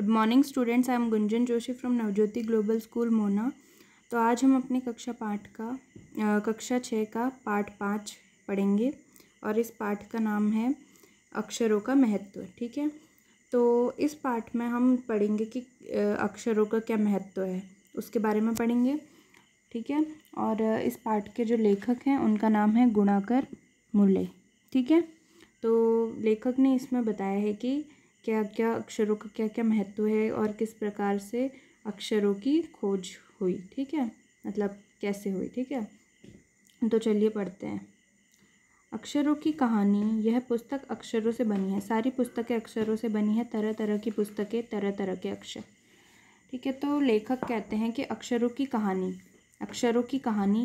good morning students I am Gunjan Joshi from Navjyoti global school मोना तो आज हम अपने कक्षा पाठ का आ, कक्षा छः का पाठ पाँच पढ़ेंगे और इस पाठ का नाम है अक्षरों का महत्व ठीक है तो इस पाठ में हम पढ़ेंगे कि अक्षरों का क्या महत्व है उसके बारे में पढ़ेंगे ठीक है और इस पाठ के जो लेखक हैं उनका नाम है गुणाकर मुले ठीक है तो लेखक ने इसमें बताया है कि क्या क्या अक्षरों का क्या क्या महत्व है और किस प्रकार से अक्षरों की खोज हुई ठीक है मतलब कैसे हुई ठीक है तो चलिए पढ़ते हैं अक्षरों की कहानी यह पुस्तक अक्षरों से बनी है सारी पुस्तकें अक्षरों से बनी है तरह तरह की पुस्तकें तरह तरह के अक्षर ठीक है तो लेखक कहते हैं कि अक्षरों की कहानी अक्षरों की कहानी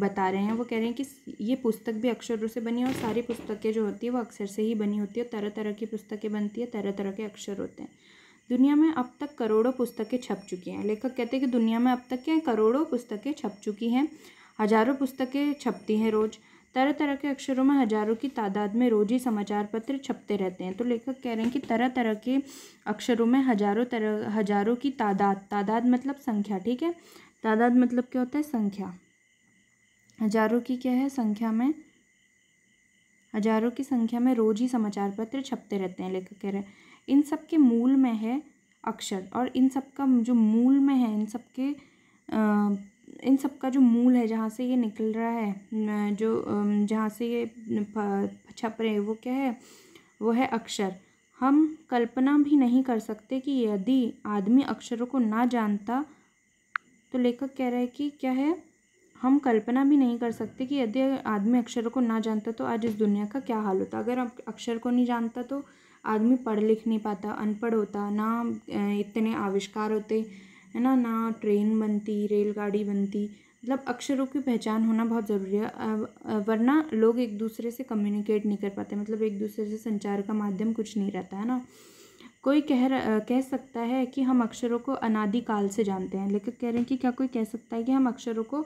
बता रहे हैं वो कह रहे हैं कि ये पुस्तक भी अक्षरों से बनी है और सारी पुस्तकें जो होती है वो अक्षर से ही बनी होती है तरह तरह की पुस्तकें बनती है तरह तरह के अक्षर होते हैं दुनिया में अब तक करोड़ों पुस्तकें छप चुकी हैं लेखक कहते हैं कि दुनिया में अब तक क्या करोड़ों पुस्तकें छप चुकी हैं हजारों पुस्तकें छपती हैं रोज़ तरह तरह के अक्षरों में हजारों की तादाद में रोज ही समाचार पत्र छपते रहते हैं तो लेखक कह रहे हैं कि तरह तरह के अक्षरों में हजारों तरह हजारों की तादाद तादाद मतलब संख्या ठीक है तादाद मतलब क्या होता है संख्या हजारों की क्या है संख्या में हजारों की संख्या में रोज ही समाचार पत्र छपते रहते हैं लेखक कह रहे हैं इन सब के मूल में है अक्षर और इन सब का जो मूल में है इन सब के इन सब का जो मूल है जहाँ से ये निकल रहा है जो जहाँ से ये छप रहे हैं वो क्या है वो है अक्षर हम कल्पना भी नहीं कर सकते कि यदि आदमी अक्षरों को ना जानता तो लेखक कह रहा है कि क्या है हम कल्पना भी नहीं कर सकते कि यदि आदमी अक्षरों को ना जानता तो आज इस दुनिया का क्या हाल होता अगर आप अक्षर को नहीं जानता तो आदमी पढ़ लिख नहीं पाता अनपढ़ होता ना इतने आविष्कार होते है ना ना ट्रेन बनती रेलगाड़ी बनती मतलब अक्षरों की पहचान होना बहुत ज़रूरी है वरना लोग एक दूसरे से कम्युनिकेट नहीं कर पाते मतलब एक दूसरे से संचार का माध्यम कुछ नहीं रहता है ना कोई कह रहा कह सकता है कि हम अक्षरों को अनादिकाल से जानते हैं लेकिन कह रहे हैं कि क्या कोई कह सकता है कि हम अक्षरों को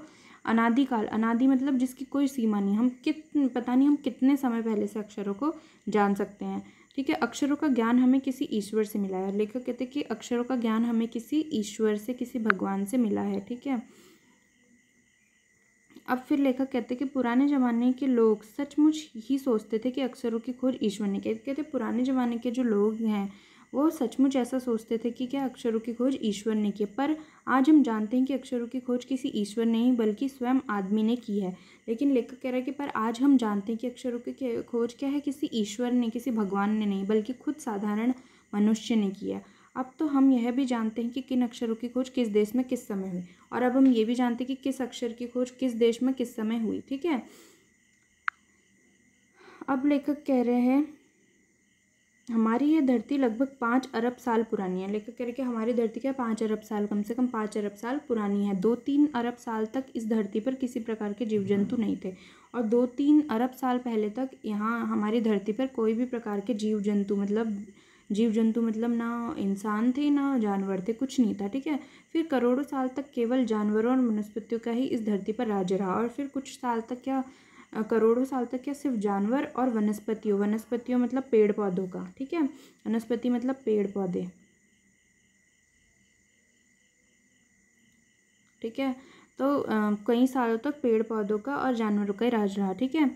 अनादिकाल अनादि मतलब जिसकी कोई सीमा नहीं हम कित पता नहीं हम कितने समय पहले से अक्षरों को जान सकते हैं ठीक है अक्षरों का ज्ञान हमें किसी ईश्वर से मिला है लेखक कहते हैं कि अक्षरों का ज्ञान हमें किसी ईश्वर से किसी भगवान से मिला है ठीक है अब फिर लेखक कहते हैं कि पुराने ज़माने के लोग सचमुच ही सोचते थे कि अक्षरों की खोज ईश्वर ने की कहते पुराने ज़माने के जो लोग हैं वो सचमुच ऐसा सोचते थे कि क्या अक्षरों की खोज ईश्वर ने की पर आज हम जानते हैं कि अक्षरों की खोज किसी ईश्वर ने ही बल्कि स्वयं आदमी ने की है लेकिन लेखक कह रहा है कि पर आज हम जानते हैं कि अक्षरों की खोज क्या है किसी ईश्वर ने किसी भगवान ने नहीं बल्कि खुद साधारण मनुष्य ने किया अब तो हम यह भी जानते हैं कि किन अक्षरों की खोज किस देश में किस समय हुई और अब हम ये भी जानते हैं कि किस अक्षर की खोज किस देश में किस समय हुई ठीक है अब लेखक कह रहे हैं हमारी ये धरती लगभग पाँच अरब साल पुरानी है लेकर कह रहे कि हमारी धरती क्या पाँच अरब साल कम से कम पाँच अरब साल पुरानी है दो तीन अरब साल तक इस धरती पर किसी प्रकार के जीव जंतु नहीं थे और दो तीन अरब साल पहले तक यहाँ हमारी धरती पर कोई भी प्रकार के जीव जंतु मतलब जीव जंतु मतलब ना इंसान थे ना जानवर थे कुछ नहीं था ठीक है फिर करोड़ों साल तक केवल जानवरों और वनस्पतियों का ही इस धरती पर राज्य रहा और फिर कुछ साल तक क्या करोड़ों साल तक क्या सिर्फ जानवर और वनस्पतियों वनस्पतियों मतलब पेड़ पौधों का ठीक है वनस्पति मतलब पेड़ पौधे ठीक है तो कई सालों तक पेड़ पौधों का और जानवरों का ही राज रहा ठीक है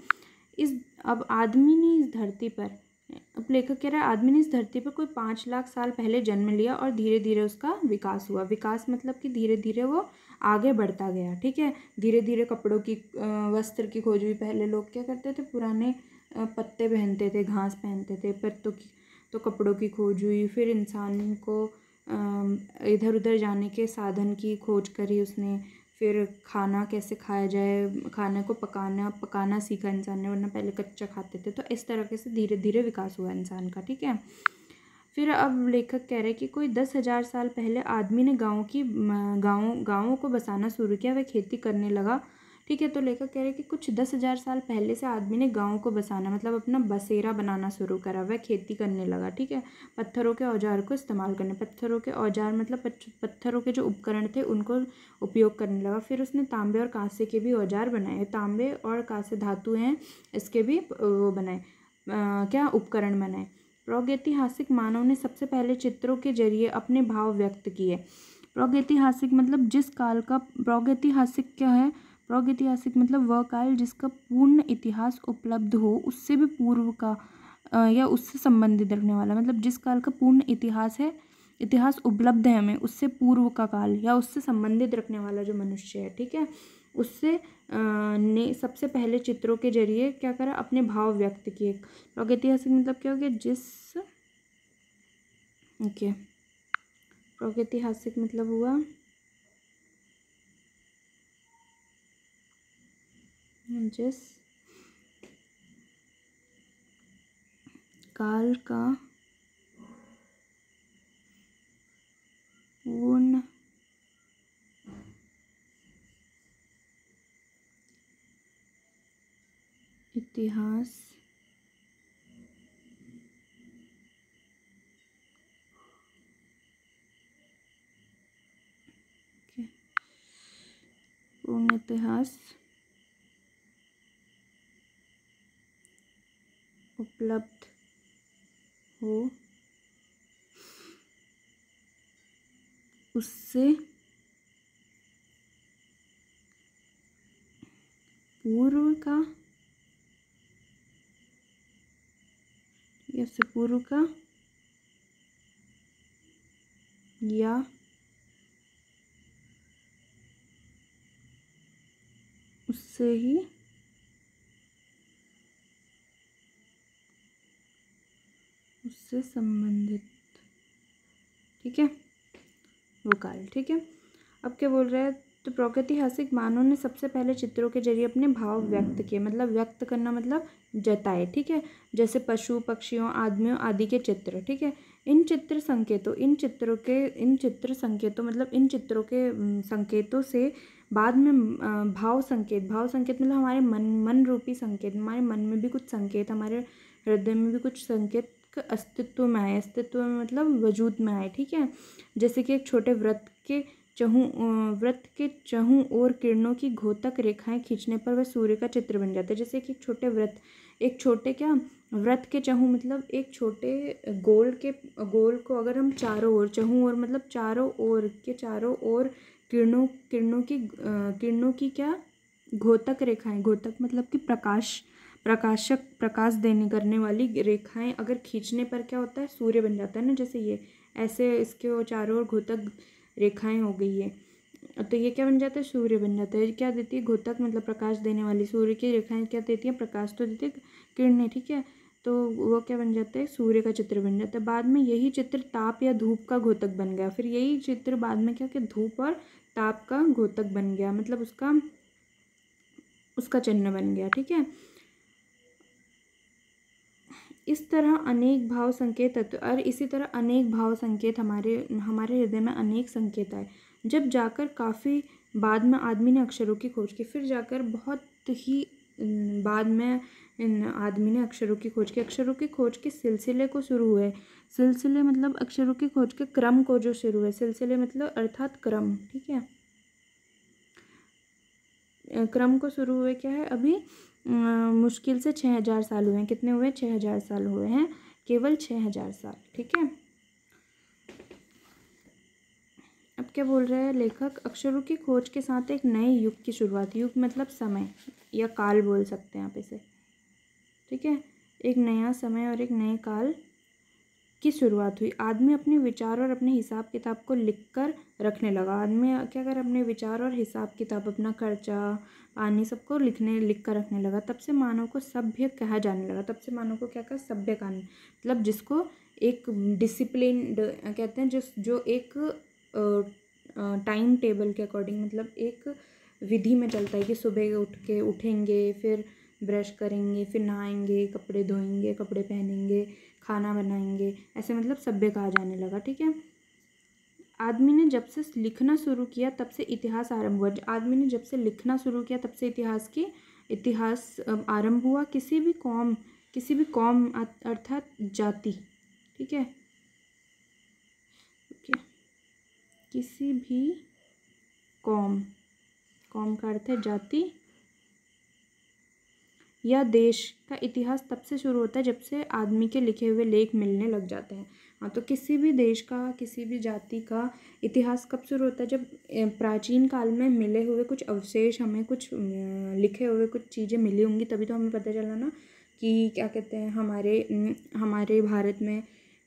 इस अब आदमी ने इस धरती पर अब लेखक कह रहा है आदमी ने इस धरती पर कोई पाँच लाख साल पहले जन्म लिया और धीरे धीरे उसका विकास हुआ विकास मतलब कि धीरे धीरे वो आगे बढ़ता गया ठीक है धीरे धीरे कपड़ों की वस्त्र की खोज हुई पहले लोग क्या करते थे पुराने पत्ते पहनते थे घास पहनते थे पत्तों की तो कपड़ों की खोज हुई फिर इंसान को इधर उधर जाने के साधन की खोज करी उसने फिर खाना कैसे खाया जाए खाने को पकाना पकाना सीखा इंसान ने वरना पहले कच्चा खाते थे तो इस तरह से धीरे धीरे विकास हुआ इंसान का ठीक है फिर अब लेखक कह रहे हैं कि कोई दस हज़ार साल पहले आदमी ने गाँव की गाँव गाँवों को बसाना शुरू किया वह खेती करने लगा ठीक है तो लेखक कह रहे हैं कि कुछ दस हज़ार साल पहले से आदमी ने गाँव को बसाना मतलब अपना बसेरा बनाना शुरू करा वह खेती करने लगा ठीक है पत्थरों के औजार को इस्तेमाल करने पत्थरों के औजार मतलब पत्थरों के जो उपकरण थे उनको उपयोग करने लगा फिर उसने तांबे और कांसे के भी औजार बनाए तांबे और कांसे धातु हैं इसके भी वो बनाए क्या उपकरण बनाए प्रागैतिहासिक मानव ने सबसे पहले चित्रों के जरिए अपने भाव व्यक्त किए प्रागैतिहासिक मतलब जिस काल का प्रागैतिहासिक क्या है प्रागैतिहासिक मतलब वह काल जिसका पूर्ण इतिहास उपलब्ध हो उससे भी पूर्व का या उससे संबंधित रखने वाला मतलब जिस काल का पूर्ण इतिहास है इतिहास उपलब्ध है हमें उससे पूर्व का काल या उससे संबंधित रखने वाला जो मनुष्य है ठीक है उससे ने सबसे पहले चित्रों के जरिए क्या करा अपने भाव व्यक्त किए प्रागैतिहासिक मतलब क्या हो गया जिस ओके प्रागैतिहासिक मतलब हुआ जिस काल का पूर्ण इतिहास पूर्ण इतिहास उपलब्ध हो उससे पूर्व का या पूर्व का या उससे ही से संबंधित ठीक है वो काल ठीक है अब क्या बोल रहा है तो प्रागैतिहासिक मानव ने सबसे पहले चित्रों के जरिए अपने भाव व्यक्त किए मतलब व्यक्त करना मतलब जताए ठीक है जैसे पशु पक्षियों आदमियों आदि के चित्र ठीक है इन चित्र संकेतों इन चित्रों के इन चित्र संकेतों मतलब इन चित्रों के संकेतों से बाद में भाव संकेत भाव संकेत मतलब हमारे मन मन रूपी संकेत हमारे मन में भी कुछ संकेत हमारे हृदय में भी कुछ संकेत अस्तित्व में आए अस्तित्व में मतलब वजूद में आए ठीक है जैसे कि एक छोटे व्रत के चहू व्रत के चहू और किरणों की घोतक रेखाएं खींचने पर वह सूर्य का चित्र बन जाता है जैसे कि एक छोटे व्रत एक छोटे क्या व्रत के चहू मतलब एक छोटे गोल के गोल को अगर हम चारों ओर चहू और मतलब चारों ओर के चारों ओर किरणों किरणों की किरणों की क्या घोतक रेखाएं घोतक मतलब कि प्रकाश प्रकाशक प्रकाश देने करने वाली रेखाएं अगर खींचने पर क्या होता है सूर्य बन जाता है ना जैसे ये ऐसे इसके चारों ओर घोतक रेखाएं हो गई है तो ये क्या बन जाता है सूर्य बन जाता है क्या देती है घोतक मतलब प्रकाश देने वाली सूर्य की रेखाएं क्या देती हैं प्रकाश तो देती है किरण ठीक है तो वो क्या बन जाता है सूर्य का चित्र बन जाता है बाद में यही चित्र ताप या धूप का घोतक बन गया फिर यही चित्र बाद में क्या कि धूप और ताप का घोतक बन गया मतलब उसका उसका चिन्ह बन गया ठीक है इस तरह अनेक भाव संकेत तत्व और इसी तरह अनेक भाव संकेत हमारे हमारे हृदय में अनेक संकेत आए जब जाकर काफ़ी बाद में आदमी ने अक्षरों की खोज की फिर जाकर बहुत ही बाद में इन आदमी ने अक्षरों की खोज की अक्षरों की खोज के सिलसिले को शुरू हुए सिलसिले मतलब अक्षरों की खोज के क्रम को जो शुरू है सिलसिले मतलब अर्थात क्रम ठीक है क्रम को शुरू हुए क्या है अभी मुश्किल से छः हज़ार साल हुए हैं कितने हुए छः हज़ार साल हुए हैं केवल छः हज़ार साल ठीक है अब क्या बोल रहे हैं लेखक अक्षरों की खोज के साथ एक नए युग की शुरुआत युग मतलब समय या काल बोल सकते हैं आप इसे ठीक है एक नया समय और एक नए काल की शुरुआत हुई आदमी अपने विचार और अपने हिसाब किताब को लिख कर रखने लगा आदमी क्या कर अपने विचार और हिसाब किताब अपना खर्चा पानी सबको लिखने लिख कर रखने लगा तब से मानव को सभ्य कहा जाने लगा तब से मानव को क्या कर सभ्य कहा मतलब जिसको एक डिसिप्लिन कहते हैं जिस जो एक टाइम टेबल के अकॉर्डिंग मतलब एक विधि में चलता है कि सुबह उठ के उठेंगे फिर ब्रश करेंगे फिर नहाएंगे कपड़े धोएंगे कपड़े पहनेंगे खाना बनाएंगे ऐसे मतलब सभ्य कहा जाने लगा ठीक है आदमी ने जब से लिखना शुरू किया तब से इतिहास आरंभ हुआ आदमी ने जब से लिखना शुरू किया तब से इतिहास की इतिहास आरंभ हुआ किसी भी कौम किसी भी कौम अर्थात जाति ठीक है किसी भी कौम कौम का अर्थ है जाति या देश का इतिहास तब से शुरू होता है जब से आदमी के लिखे हुए लेख मिलने लग जाते हैं हाँ तो किसी भी देश का किसी भी जाति का इतिहास कब शुरू होता है जब प्राचीन काल में मिले हुए कुछ अवशेष हमें कुछ लिखे हुए कुछ चीज़ें मिली होंगी तभी तो हमें पता चला ना कि क्या कहते हैं हमारे हमारे भारत में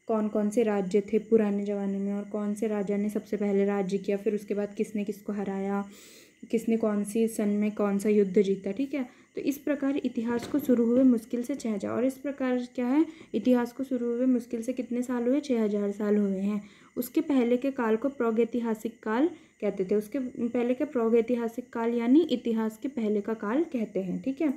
कौन कौन से राज्य थे पुराने ज़माने में और कौन से राजा ने सबसे पहले राज्य किया फिर उसके बाद किसने किसको हराया किसने कौन सी सन में कौन सा युद्ध जीता ठीक है तो इस प्रकार इतिहास को शुरू हुए मुश्किल से छः हज़ार और इस प्रकार क्या है इतिहास को शुरू हुए मुश्किल से कितने साल हुए छः हज़ार साल हुए हैं उसके पहले के काल को प्रौगैतिहासिक काल कहते थे उसके पहले के प्रौगैतिहासिक काल यानी इतिहास के पहले का काल कहते हैं ठीक है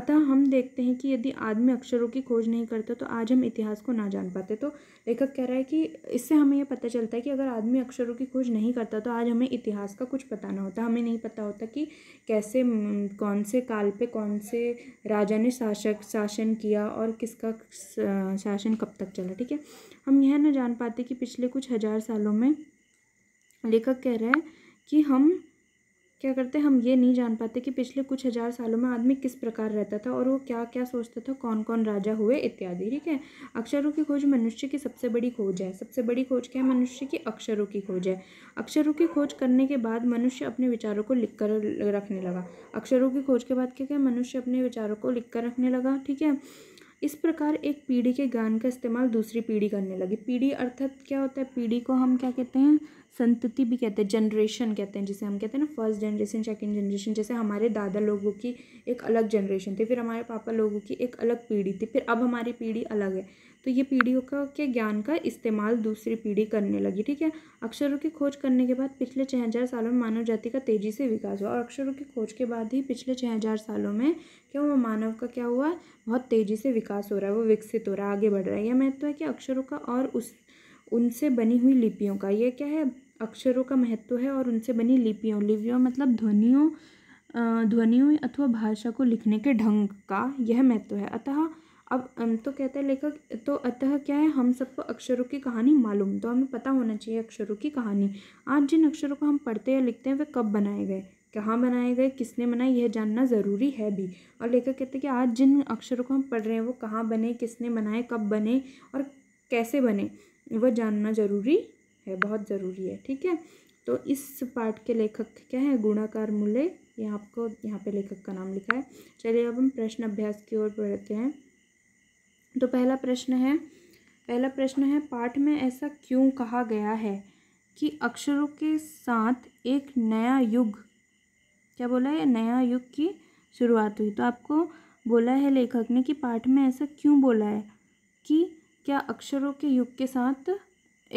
अतः हम देखते हैं कि यदि आदमी अक्षरों की खोज नहीं करता तो आज हम इतिहास को ना जान पाते तो लेखक कह रहा है कि इससे हमें यह पता चलता है कि अगर आदमी अक्षरों की खोज नहीं करता तो आज हमें इतिहास का कुछ पता ना होता हमें नहीं पता होता कि कैसे कौन से काल पर कौन से राजा ने शासक शासन किया और किसका शासन कब तक चला ठीक है हम यह ना जान पाते कि पिछले कुछ हज़ार सालों में लेखक कह रहे हैं कि हम क्या करते हम ये नहीं जान पाते कि पिछले कुछ हज़ार सालों में आदमी किस प्रकार रहता था और वो क्या क्या सोचता था कौन कौन राजा हुए इत्यादि ठीक है अक्षरों की खोज मनुष्य की सबसे बड़ी खोज है सबसे बड़ी खोज क्या है मनुष्य की अक्षरों की खोज है अक्षरों की खोज करने के बाद मनुष्य अपने विचारों को लिख कर रखने लगा अक्षरों की खोज के बाद क्या क्या मनुष्य अपने विचारों को लिख कर रखने लगा ठीक है इस प्रकार एक पीढ़ी के गान का इस्तेमाल दूसरी पीढ़ी करने लगी पीढ़ी अर्थात क्या होता है पीढ़ी को हम क्या कहते हैं संतति भी कहते हैं जनरेशन कहते हैं जिसे हम कहते हैं ना फर्स्ट जनरेशन सेकेंड जनरेशन जैसे हमारे दादा लोगों की एक अलग जनरेशन थी फिर हमारे पापा लोगों की एक अलग पीढ़ी थी फिर अब हमारी पीढ़ी अलग है तो ये पीढ़ियों का के ज्ञान का इस्तेमाल दूसरी पीढ़ी करने लगी ठीक है अक्षरों की खोज करने के बाद पिछले छः हज़ार सालों में मानव जाति का तेज़ी से विकास हुआ और अक्षरों की खोज के बाद ही पिछले छः हज़ार सालों में क्या हुआ मानव का क्या हुआ बहुत तेज़ी से विकास हो रहा है वो विकसित हो रहा है आगे बढ़ रहा है यह महत्व है कि अक्षरों का और उस उनसे बनी हुई लिपियों का यह क्या है अक्षरों का महत्व है और उनसे बनी लिपियों लिपियों मतलब ध्वनियों ध्वनियों अथवा भाषा को लिखने के ढंग का यह महत्व है अतः अब तो कहता है लेखक तो अतः क्या है हम सबको अक्षरों की कहानी मालूम तो हमें पता होना चाहिए अक्षरों की कहानी आज जिन अक्षरों को हम पढ़ते या लिखते हैं वे कब बनाए गए कहाँ बनाए गए किसने बनाए यह जानना ज़रूरी है भी और लेखक कहते हैं कि आज जिन अक्षरों को हम पढ़ रहे हैं वो कहाँ बने किसने बनाए कब बने और कैसे बने वह जानना ज़रूरी है बहुत ज़रूरी है ठीक है तो इस पार्ट के लेखक क्या है गुणाकार मूल्य ये आपको यहाँ पे लेखक का नाम लिखा है चलिए अब हम प्रश्न अभ्यास की ओर बढ़ते हैं तो पहला प्रश्न है पहला प्रश्न है पाठ में ऐसा क्यों कहा गया है कि अक्षरों के साथ एक नया युग क्या बोला है नया युग की शुरुआत हुई तो आपको बोला है लेखक ने कि पाठ में ऐसा क्यों बोला है कि क्या अक्षरों के युग के साथ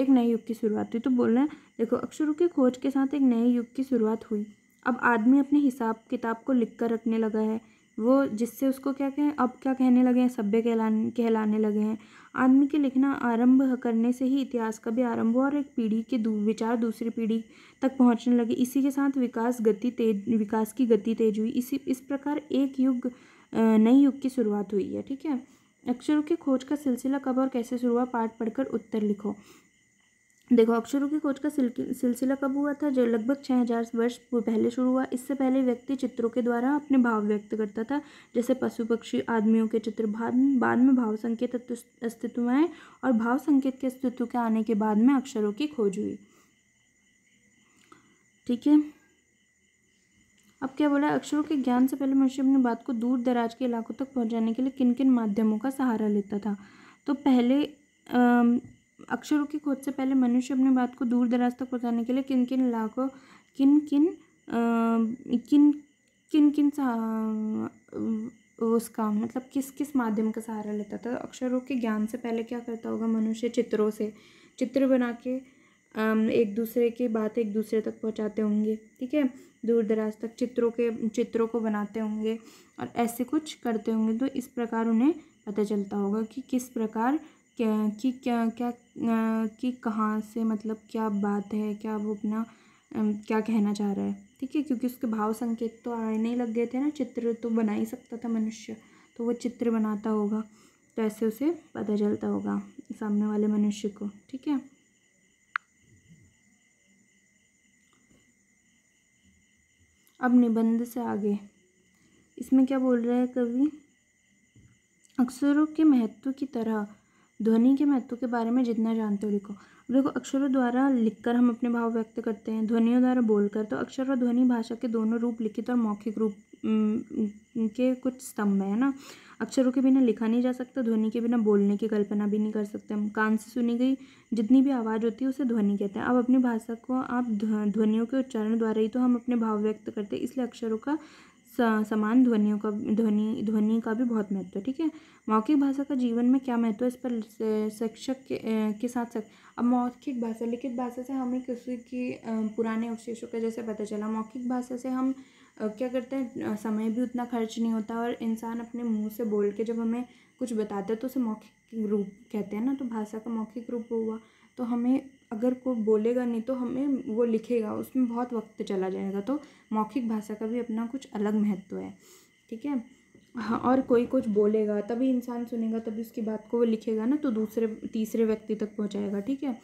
एक नए युग की शुरुआत हुई तो बोलना देखो अक्षरों की खोज के साथ एक नए युग की शुरुआत हुई अब आदमी अपने हिसाब किताब को लिख कर रखने लगा है वो जिससे उसको क्या कहें अब क्या कहने लगे हैं सभ्य कहलाने कहलाने लगे हैं आदमी के लिखना आरंभ करने से ही इतिहास का भी आरंभ हुआ और एक पीढ़ी के दू, विचार दूसरी पीढ़ी तक पहुंचने लगे इसी के साथ विकास गति तेज विकास की गति तेज हुई इसी इस प्रकार एक युग नई युग की शुरुआत हुई है ठीक है अक्षरों की खोज का सिलसिला कब और कैसे शुरू हुआ पाठ पढ़कर उत्तर लिखो देखो अक्षरों की खोज का सिलसिला कब हुआ था जो लगभग छः हजार वर्ष पहले शुरू हुआ इससे पहले व्यक्ति चित्रों के द्वारा अपने भाव व्यक्त करता था जैसे पशु पक्षी आदमियों के चित्र बाद में बाद में भाव संकेत अस्तित्व में आए और भाव संकेत के अस्तित्व के आने के बाद में अक्षरों की खोज हुई ठीक है अब क्या बोला अक्षरों के ज्ञान से पहले मनुष्य अपनी बात को दूर दराज के इलाकों तक पहुँचाने के लिए किन किन माध्यमों का सहारा लेता था तो पहले आ, अक्षरों की खोज से पहले मनुष्य अपनी बात को दूर दराज तक पहुँचाने के लिए किन किन लाखों किन किन किन किन किन उसका मतलब किस किस माध्यम का सहारा लेता था अक्षरों के ज्ञान से पहले क्या करता होगा मनुष्य चित्रों से चित्र बना के एक दूसरे की बात एक दूसरे तक पहुंचाते होंगे ठीक है दूर दराज तक चित्रों के चित्रों को बनाते होंगे और ऐसे कुछ करते होंगे तो इस प्रकार उन्हें पता चलता होगा कि किस प्रकार क्या कि क्या क्या कि कहाँ से मतलब क्या बात है क्या वो अपना क्या कहना चाह रहा है ठीक है क्योंकि उसके भाव संकेत तो आने ही लग गए थे ना चित्र तो बना ही सकता था मनुष्य तो वो चित्र बनाता होगा तो ऐसे उसे पता चलता होगा सामने वाले मनुष्य को ठीक है अब निबंध से आगे इसमें क्या बोल रहा है कवि अक्षरों के महत्व की तरह ध्वनि के महत्व के बारे में जितना जानते हो लिखो देखो अक्षरों द्वारा लिखकर हम अपने भाव व्यक्त करते हैं ध्वनियों द्वारा बोलकर तो अक्षर और ध्वनि भाषा के दोनों रूप लिखित और मौखिक रूप के कुछ स्तंभ है ना अक्षरों के बिना लिखा नहीं जा सकता ध्वनि के बिना बोलने की कल्पना भी नहीं कर सकते हम कान से सुनी गई जितनी भी आवाज़ होती है उसे ध्वनि कहते हैं अब अपनी भाषा को आप ध्वनियों के उच्चारण द्वारा ही तो हम अपने भाव व्यक्त करते हैं इसलिए अक्षरों का समान ध्वनियों का ध्वनि ध्वनि का भी बहुत महत्व है ठीक है मौखिक भाषा का जीवन में क्या महत्व है इस पर शिक्षक के, के साथ साथ अब मौखिक भाषा लिखित भाषा से हमें किसी की पुराने अवशेषों का जैसे पता चला मौखिक भाषा से हम क्या करते हैं समय भी उतना खर्च नहीं होता और इंसान अपने मुंह से बोल के जब हमें कुछ बताते हैं तो उसे मौखिक रूप कहते हैं ना तो भाषा का मौखिक रूप हुआ तो हमें अगर कोई बोलेगा नहीं तो हमें वो लिखेगा उसमें बहुत वक्त चला जाएगा तो मौखिक भाषा का भी अपना कुछ अलग महत्व है ठीक है हाँ और कोई कुछ बोलेगा तभी इंसान सुनेगा तभी उसकी बात को वो लिखेगा ना तो दूसरे तीसरे व्यक्ति तक पहुँचाएगा ठीक है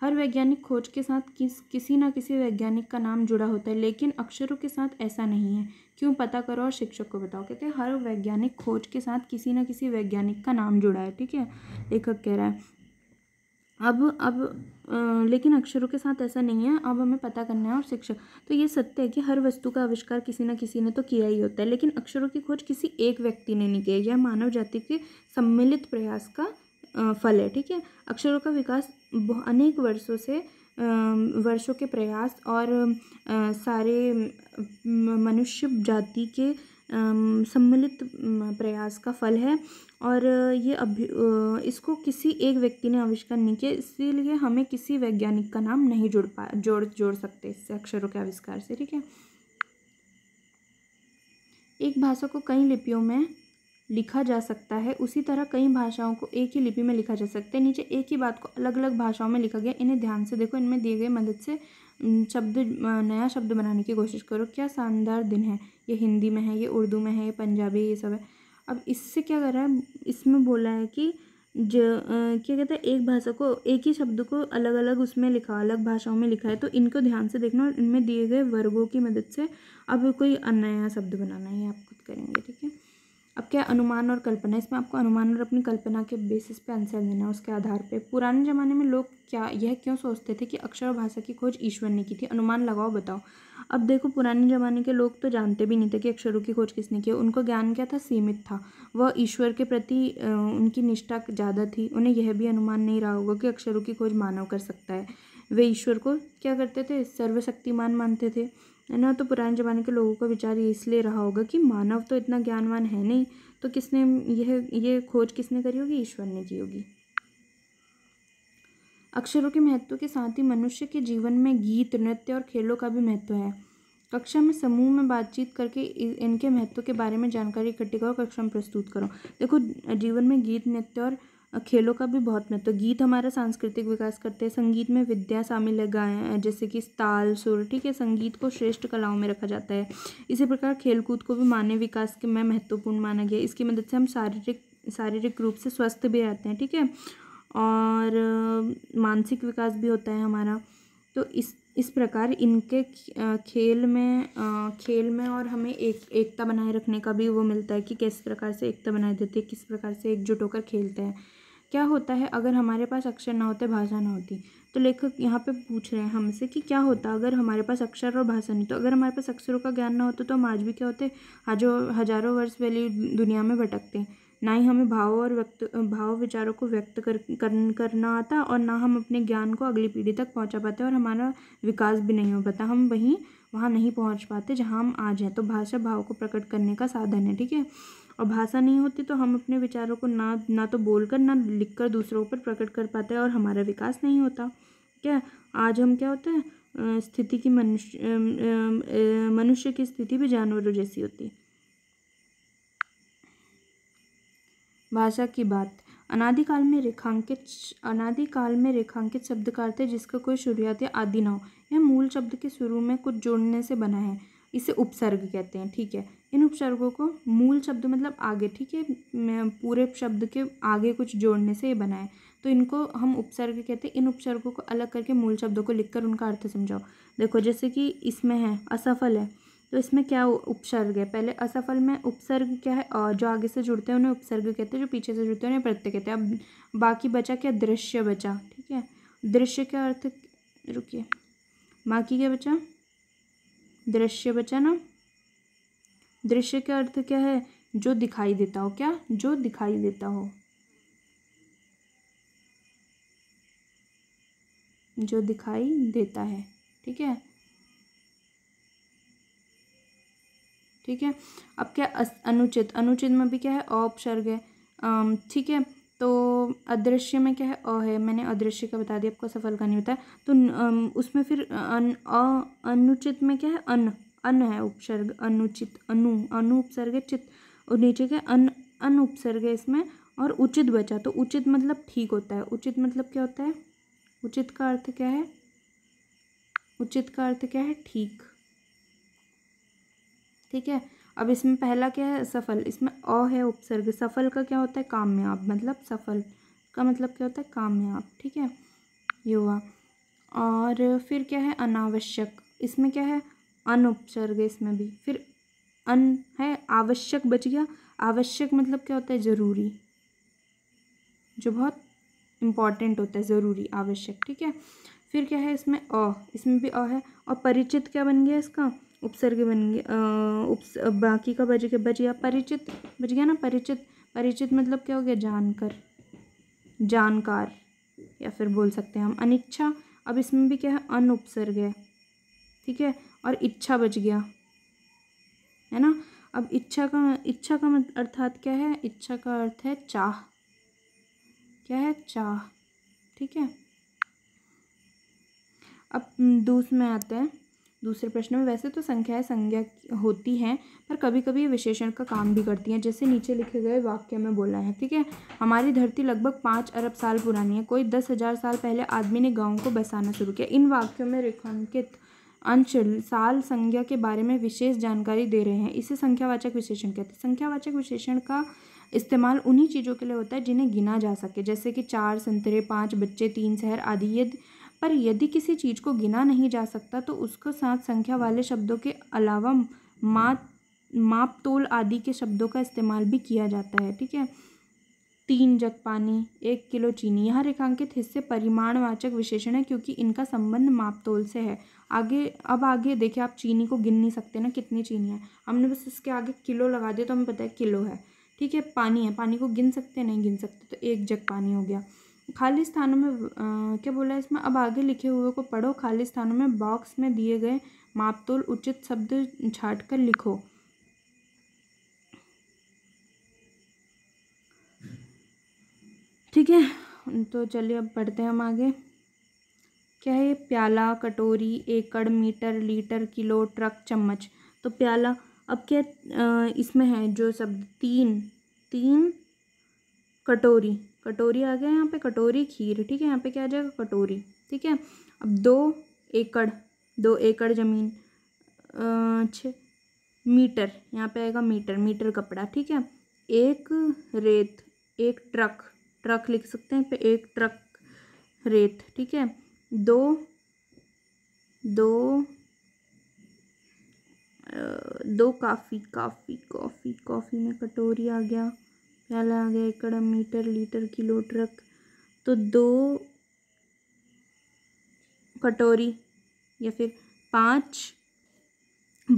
हर वैज्ञानिक खोज के साथ किस किसी ना किसी वैज्ञानिक का नाम जुड़ा होता है लेकिन अक्षरों के साथ ऐसा नहीं है क्यों पता करो और शिक्षक को बताओ कहते हैं हर वैज्ञानिक खोज के साथ किसी ना किसी वैज्ञानिक का नाम जुड़ा है ठीक है लेखक कह रहा है अब अब लेकिन अक्षरों के साथ ऐसा नहीं है अब हमें पता करना है और शिक्षक तो ये सत्य है कि हर वस्तु का आविष्कार किसी न किसी ने तो किया ही होता है लेकिन अक्षरों की खोज किसी एक व्यक्ति ने नहीं किया यह मानव जाति के सम्मिलित प्रयास का फल है ठीक है अक्षरों का विकास अनेक वर्षों से वर्षों के प्रयास और सारे मनुष्य जाति के सम्मिलित प्रयास का फल है और ये अभ्य इसको किसी एक व्यक्ति ने आविष्कार नहीं किया इसीलिए हमें किसी वैज्ञानिक का नाम नहीं जुड़ पा जोड़ जोड़ सकते इससे अक्षरों के आविष्कार से ठीक है एक भाषा को कई लिपियों में लिखा जा सकता है उसी तरह कई भाषाओं को एक ही लिपि में लिखा जा सकता है नीचे एक ही बात को अलग अलग भाषाओं में लिखा गया इन्हें ध्यान से देखो इनमें दिए गए मदद से शब्द नया शब्द बनाने की कोशिश करो क्या शानदार दिन है ये हिंदी में है ये उर्दू में है ये पंजाबी ये सब है अब इससे क्या कर रहा है इसमें बोला है कि जो क्या कहते हैं एक भाषा को एक ही शब्द को अलग अलग उसमें लिखा अलग भाषाओं में लिखा है तो इनको ध्यान से देखना और इनमें दिए गए वर्गों की मदद से अब कोई नया शब्द बनाना है आप खुद करेंगे ठीक है अब क्या अनुमान और कल्पना इसमें आपको अनुमान और अपनी कल्पना के बेसिस पे आंसर देना है उसके आधार पे पुराने ज़माने में लोग क्या यह क्यों सोचते थे कि अक्षर और भाषा की खोज ईश्वर ने की थी अनुमान लगाओ बताओ अब देखो पुराने ज़माने के लोग तो जानते भी नहीं थे कि अक्षरों की खोज किसने की उनको ज्ञान क्या था सीमित था वह ईश्वर के प्रति उनकी निष्ठा ज़्यादा थी उन्हें यह भी अनुमान नहीं रहा होगा कि अक्षरों की खोज मानव कर सकता है वे ईश्वर को क्या करते थे सर्वशक्तिमान मानते थे है ना तो पुराने ज़माने के लोगों का विचार ये इसलिए रहा होगा कि मानव तो इतना ज्ञानवान है नहीं तो किसने यह ये खोज किसने करी होगी ईश्वर ने की होगी अक्षरों के महत्व के साथ ही मनुष्य के जीवन में गीत नृत्य और खेलों का भी महत्व है कक्षा में समूह में बातचीत करके इनके महत्व के बारे में जानकारी इकट्ठी करो कक्षा में प्रस्तुत करो देखो जीवन में गीत नृत्य और खेलों का भी बहुत महत्व तो गीत हमारा सांस्कृतिक विकास करते हैं संगीत में विद्या शामिल है गाय जैसे कि ताल सुर ठीक है संगीत को श्रेष्ठ कलाओं में रखा जाता है इसी प्रकार खेलकूद को भी मानव विकास के में महत्वपूर्ण माना गया इसकी मदद से हम शारीरिक शारीरिक रूप से स्वस्थ भी रहते हैं ठीक है और मानसिक विकास भी होता है हमारा तो इस इस प्रकार इनके खेल में खेल में और हमें एक एकता बनाए रखने का भी वो मिलता है कि किस प्रकार से एकता बनाए देते हैं किस प्रकार से एकजुट होकर खेलते हैं क्या होता है अगर हमारे पास अक्षर ना होते भाषा ना होती तो लेखक यहाँ पे पूछ रहे हैं हमसे कि क्या होता अगर हमारे पास अक्षर और भाषा नहीं तो अगर हमारे पास अक्षरों का ज्ञान ना होता तो हम आज भी क्या होते आज हजारों वर्ष पहले दुनिया में भटकते ना ही हमें भाव और व्यक्त भाव विचारों को व्यक्त कर, कर करना आता और ना हम अपने ज्ञान को अगली पीढ़ी तक पहुंचा पाते और हमारा विकास भी नहीं हो पाता हम वहीं वहाँ नहीं पहुंच पाते जहाँ हम आज हैं तो भाषा भाव को प्रकट करने का साधन है ठीक है और भाषा नहीं होती तो हम अपने विचारों को ना ना तो बोलकर ना लिखकर दूसरों पर प्रकट कर पाते हैं और हमारा विकास नहीं होता क्या आज हम क्या होते हैं स्थिति की मनुष्य मनुष्य की स्थिति भी जानवरों जैसी होती है भाषा की बात अनादिकाल में रेखांकित अनादिकाल में रेखांकित शब्द का अर्थ है जिसका कोई शुरुआत या आदि ना हो यह मूल शब्द के शुरू में कुछ जोड़ने से बना है इसे उपसर्ग कहते हैं ठीक है इन उपसर्गों को मूल शब्द मतलब आगे ठीक है मैं पूरे शब्द के आगे कुछ जोड़ने से ये बनाए तो इनको हम उपसर्ग कहते हैं इन उपसर्गों को अलग करके मूल शब्दों को लिखकर उनका अर्थ समझाओ देखो जैसे कि इसमें है असफल है तो इसमें क्या उपसर्ग है पहले असफल में उपसर्ग क्या है और जो आगे से जुड़ते हैं उन्हें उपसर्ग कहते हैं जो पीछे से जुड़ते हैं उन्हें प्रत्यय कहते हैं अब बाकी बचा क्या दृश्य बचा ठीक है दृश्य का अर्थ रुकिए बाकी क्या बचा दृश्य बचा ना दृश्य का अर्थ क्या है जो दिखाई देता हो क्या जो दिखाई देता हो जो दिखाई देता है ठीक है ठीक है अब क्या अनुचित अनुचित में भी क्या है अपसर्ग है ठीक है तो अदृश्य में क्या है अ है मैंने अदृश्य का बता दिया आपको सफल का नहीं बताया तो उसमें फिर अन, अ, अनुचित में क्या है अन अन है उपसर्ग अनुचित अनु अनुपसर्ग चित और नीचे के अन अनुपसर्ग इसमें और उचित बचा तो उचित मतलब ठीक होता है उचित मतलब क्या होता है उचित का अर्थ क्या है उचित का अर्थ क्या है ठीक ठीक है अब इसमें पहला क्या है सफल इसमें अ है उपसर्ग सफल का क्या होता है कामयाब मतलब सफल का मतलब क्या होता है कामयाब ठीक है ये हुआ और फिर क्या है अनावश्यक इसमें क्या है है इसमें भी फिर अन है आवश्यक बच गया आवश्यक मतलब क्या होता है ज़रूरी जो बहुत इम्पॉर्टेंट होता है ज़रूरी आवश्यक ठीक है फिर क्या है इसमें अ इसमें भी अ है और परिचित क्या बन गया इसका उपसर्ग बन गया उप बाकी का बच गया बच गया परिचित बच गया ना परिचित परिचित मतलब क्या हो गया जानकर जानकार या फिर बोल सकते हैं हम अनिच्छा अब इसमें भी क्या है अनुपसर्ग है ठीक है और इच्छा बच गया है ना अब इच्छा का इच्छा का अर्थात क्या है इच्छा का अर्थ है चाह क्या है चाह ठीक है अब दूसरे में आता है दूसरे प्रश्न में वैसे तो संख्याएं संज्ञा होती हैं पर कभी कभी विशेषण का काम भी करती हैं जैसे नीचे लिखे गए वाक्य में बोला है ठीक है हमारी धरती लगभग पाँच अरब साल पुरानी है कोई दस हजार साल पहले आदमी ने गाँव को बसाना शुरू किया इन वाक्यों में रेखांकित अंश साल संज्ञा के बारे में विशेष जानकारी दे रहे हैं इसे संख्यावाचक विशेषण कहते हैं संख्यावाचक विशेषण का इस्तेमाल उन्हीं चीज़ों के लिए होता है जिन्हें गिना जा सके जैसे कि चार संतरे पाँच बच्चे तीन शहर आदि यदि पर यदि किसी चीज़ को गिना नहीं जा सकता तो उसके साथ संख्या वाले शब्दों के अलावा मा माप तोल आदि के शब्दों का इस्तेमाल भी किया जाता है ठीक है तीन जग पानी एक किलो चीनी यहाँ रेखांकित हिस्से परिमाणवाचक विशेषण है क्योंकि इनका संबंध मापतोल से है आगे अब आगे देखिए आप चीनी को गिन नहीं सकते ना कितनी चीनी है हमने बस इसके आगे किलो लगा दिया तो हमें पता है किलो है ठीक है पानी है पानी को गिन सकते हैं नहीं गिन सकते तो एक जग पानी हो गया खाली स्थानों में आ, क्या बोला है इसमें अब आगे लिखे हुए को पढ़ो खाली स्थानों में बॉक्स में दिए गए मापतोल उचित शब्द छाट कर लिखो ठीक है तो चलिए अब पढ़ते हैं हम आगे क्या है प्याला कटोरी एकड़ मीटर लीटर किलो ट्रक चम्मच तो प्याला अब क्या इसमें है जो शब्द तीन तीन कटोरी कटोरी आ गया यहाँ पे कटोरी खीर ठीक है यहाँ पे क्या आ जाएगा कटोरी ठीक है अब दो एकड़ दो एकड़ ज़मीन छ मीटर यहाँ पे आएगा मीटर मीटर कपड़ा ठीक है एक रेत एक ट्रक ट्रक लिख सकते हैं पे एक ट्रक रेत ठीक है दो दो दो काफ़ी काफ़ी कॉफ़ी कॉफ़ी में कटोरी आ गया प्याला आ गया एकड़ मीटर लीटर किलो ट्रक तो दो कटोरी या फिर पाँच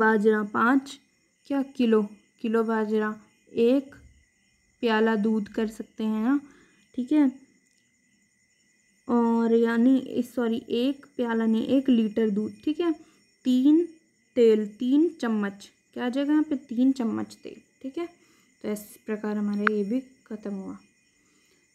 बाजरा पाँच क्या किलो किलो बाजरा एक प्याला दूध कर सकते हैं ना ठीक है और यानी सॉरी एक प्याला नहीं एक लीटर दूध ठीक है तीन तेल तीन चम्मच क्या आ जाएगा यहाँ पे तीन चम्मच तेल ठीक है तो इस प्रकार हमारा ये भी ख़त्म हुआ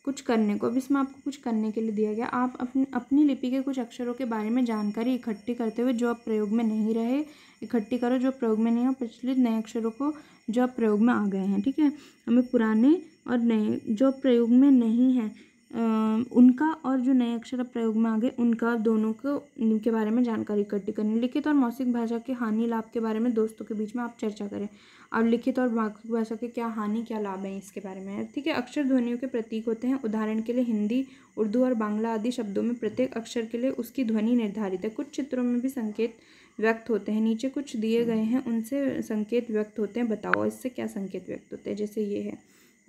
कुछ करने को अब इसमें आपको कुछ करने के लिए दिया गया आप अपनी अपनी लिपि के कुछ अक्षरों के बारे में जानकारी इकट्ठी करते हुए जो अब प्रयोग में नहीं रहे इकट्ठी करो जो प्रयोग में नहीं हो पिछले नए अक्षरों को जो अब प्रयोग में आ गए हैं ठीक है हमें पुराने और नए जो प्रयोग में नहीं हैं उनका और जो नए अक्षर प्रयोग में आ गए उनका दोनों को उनके बारे में जानकारी इकट्ठी करनी लिखित और मौसिक भाषा के हानि लाभ के बारे में दोस्तों के बीच में आप चर्चा करें और लिखित और मौखिक भाषा के क्या हानि क्या लाभ हैं इसके बारे में ठीक है अक्षर ध्वनियों के प्रतीक होते हैं उदाहरण के लिए हिंदी उर्दू और बांग्ला आदि शब्दों में प्रत्येक अक्षर के लिए उसकी ध्वनि निर्धारित है कुछ चित्रों में भी संकेत व्यक्त होते हैं नीचे कुछ दिए गए हैं उनसे संकेत व्यक्त होते हैं बताओ इससे क्या संकेत व्यक्त होते हैं जैसे ये है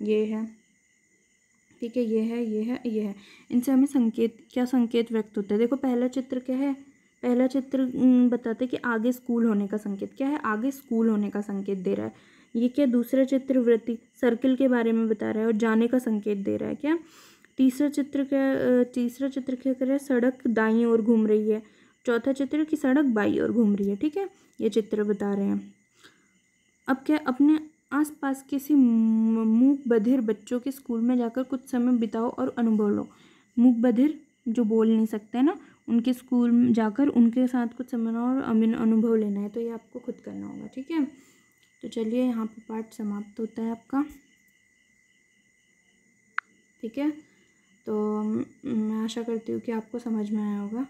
ये है ठीक है ये है ये है ये है इनसे हमें संकेत क्या संकेत व्यक्त होता है देखो पहला चित्र क्या है पहला चित्र बताते कि आगे स्कूल होने का संकेत क्या है आगे स्कूल होने का संकेत दे रहा है ये क्या दूसरा चित्र वृत्ति सर्किल के बारे में बता रहा है और जाने का संकेत दे रहा है क्या तीसरा चित्र क्या तीसरा चित्र क्या कर रहा है सड़क दाई ओर घूम रही है चौथा चित्र की सड़क बाई ओर घूम रही है ठीक है ये चित्र बता रहे हैं अब क्या अपने आसपास किसी मूक बधिर बच्चों के स्कूल में जाकर कुछ समय बिताओ और अनुभव लो मूक बधिर जो बोल नहीं सकते ना उनके स्कूल जाकर उनके साथ कुछ समय और अनुभव लेना है तो ये आपको खुद करना होगा ठीक है तो चलिए यहाँ पर पार्ट समाप्त होता है आपका ठीक है तो मैं आशा करती हूँ कि आपको समझ में आया होगा